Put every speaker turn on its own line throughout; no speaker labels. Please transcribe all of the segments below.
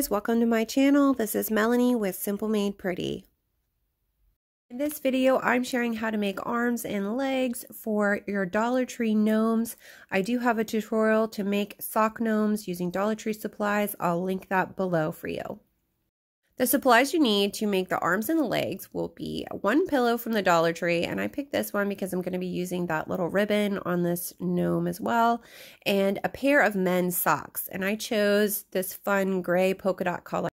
guys, welcome to my channel. This is Melanie with Simple Made Pretty. In this video, I'm sharing how to make arms and legs for your Dollar Tree gnomes. I do have a tutorial to make sock gnomes using Dollar Tree supplies. I'll link that below for you. The supplies you need to make the arms and the legs will be one pillow from the Dollar Tree. And I picked this one because I'm going to be using that little ribbon on this gnome as well. And a pair of men's socks. And I chose this fun gray polka dot color.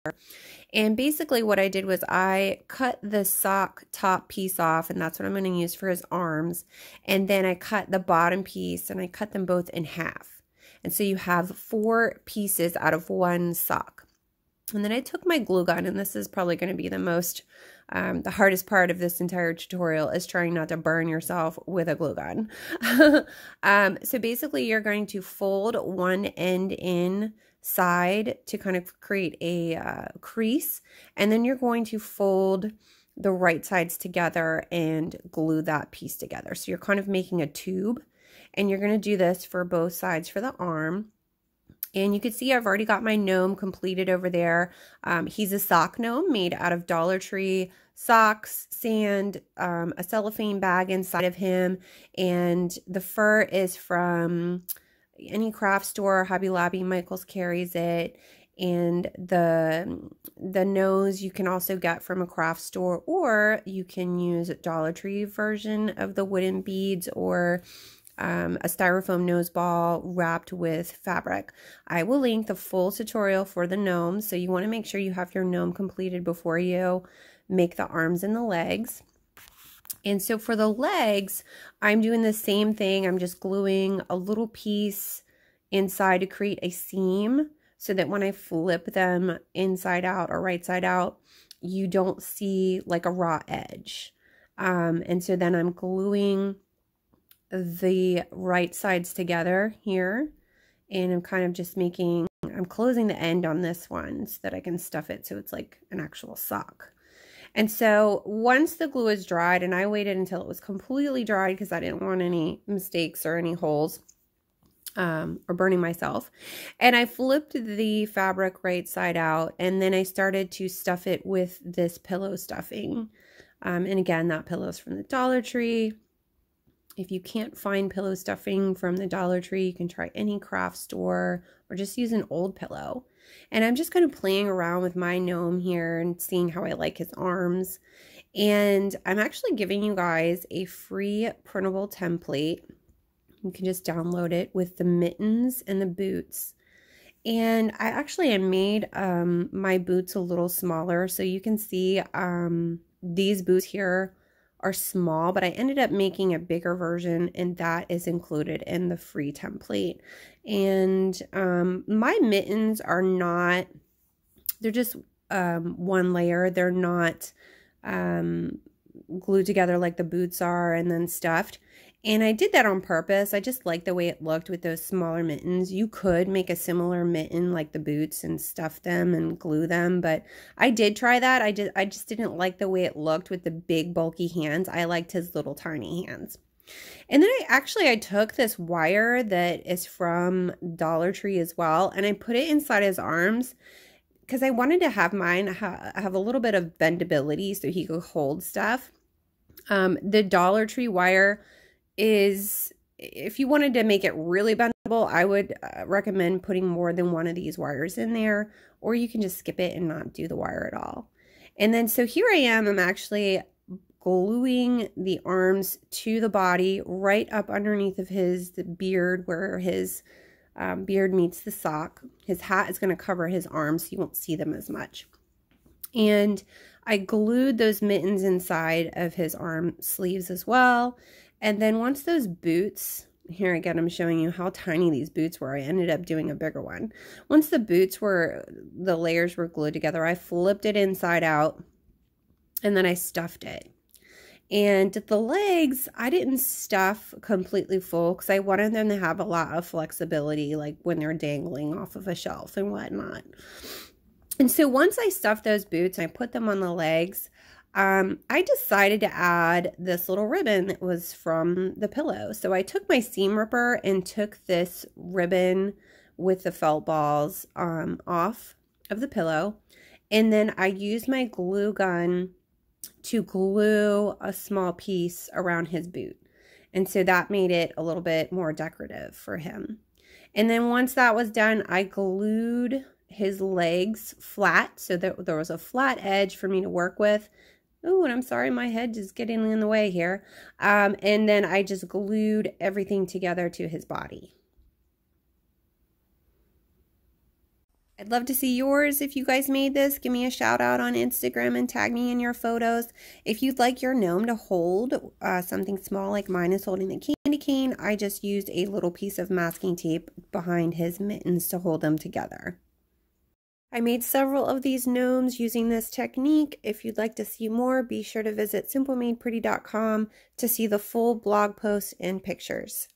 And basically what I did was I cut the sock top piece off and that's what I'm going to use for his arms. And then I cut the bottom piece and I cut them both in half. And so you have four pieces out of one sock. And then I took my glue gun, and this is probably going to be the most, um, the hardest part of this entire tutorial is trying not to burn yourself with a glue gun. um, so basically you're going to fold one end in side to kind of create a uh, crease, and then you're going to fold the right sides together and glue that piece together. So you're kind of making a tube, and you're going to do this for both sides for the arm. And you can see I've already got my gnome completed over there. Um, he's a sock gnome made out of Dollar Tree socks, sand, um, a cellophane bag inside of him. And the fur is from any craft store, Hobby Lobby, Michaels carries it. And the, the nose you can also get from a craft store or you can use Dollar Tree version of the wooden beads or um, a styrofoam nose ball wrapped with fabric. I will link the full tutorial for the gnome, so you want to make sure you have your gnome completed before you make the arms and the legs. And so for the legs, I'm doing the same thing. I'm just gluing a little piece inside to create a seam so that when I flip them inside out or right side out, you don't see like a raw edge. Um, and so then I'm gluing the right sides together here and I'm kind of just making, I'm closing the end on this one so that I can stuff it so it's like an actual sock. And so once the glue is dried, and I waited until it was completely dried because I didn't want any mistakes or any holes um, or burning myself. And I flipped the fabric right side out and then I started to stuff it with this pillow stuffing. Um, and again, that pillow's from the Dollar Tree. If you can't find pillow stuffing from the Dollar Tree, you can try any craft store or just use an old pillow. And I'm just kind of playing around with my gnome here and seeing how I like his arms. And I'm actually giving you guys a free printable template. You can just download it with the mittens and the boots. And I actually made um, my boots a little smaller. So you can see um, these boots here are small, but I ended up making a bigger version and that is included in the free template. And um, my mittens are not, they're just um, one layer. They're not um, glued together like the boots are and then stuffed. And I did that on purpose. I just like the way it looked with those smaller mittens. You could make a similar mitten like the boots and stuff them and glue them, but I did try that. I just I just didn't like the way it looked with the big bulky hands. I liked his little tiny hands. And then I actually I took this wire that is from Dollar Tree as well and I put it inside his arms because I wanted to have mine ha have a little bit of bendability so he could hold stuff. Um, the Dollar Tree wire is if you wanted to make it really bendable, I would uh, recommend putting more than one of these wires in there, or you can just skip it and not do the wire at all. And then, so here I am, I'm actually gluing the arms to the body right up underneath of his beard where his um, beard meets the sock. His hat is going to cover his arms so you won't see them as much. And I glued those mittens inside of his arm sleeves as well. And then once those boots, here again, I'm showing you how tiny these boots were. I ended up doing a bigger one. Once the boots were, the layers were glued together, I flipped it inside out and then I stuffed it. And the legs, I didn't stuff completely full because I wanted them to have a lot of flexibility, like when they're dangling off of a shelf and whatnot. And so once I stuffed those boots, I put them on the legs um, I decided to add this little ribbon that was from the pillow. So I took my seam ripper and took this ribbon with the felt balls um, off of the pillow. And then I used my glue gun to glue a small piece around his boot. And so that made it a little bit more decorative for him. And then once that was done, I glued his legs flat so that there was a flat edge for me to work with Oh, and I'm sorry, my head is getting in the way here. Um, and then I just glued everything together to his body. I'd love to see yours if you guys made this. Give me a shout out on Instagram and tag me in your photos. If you'd like your gnome to hold uh, something small like mine is holding the candy cane, I just used a little piece of masking tape behind his mittens to hold them together. I made several of these gnomes using this technique. If you'd like to see more, be sure to visit simplemadepretty.com to see the full blog post and pictures.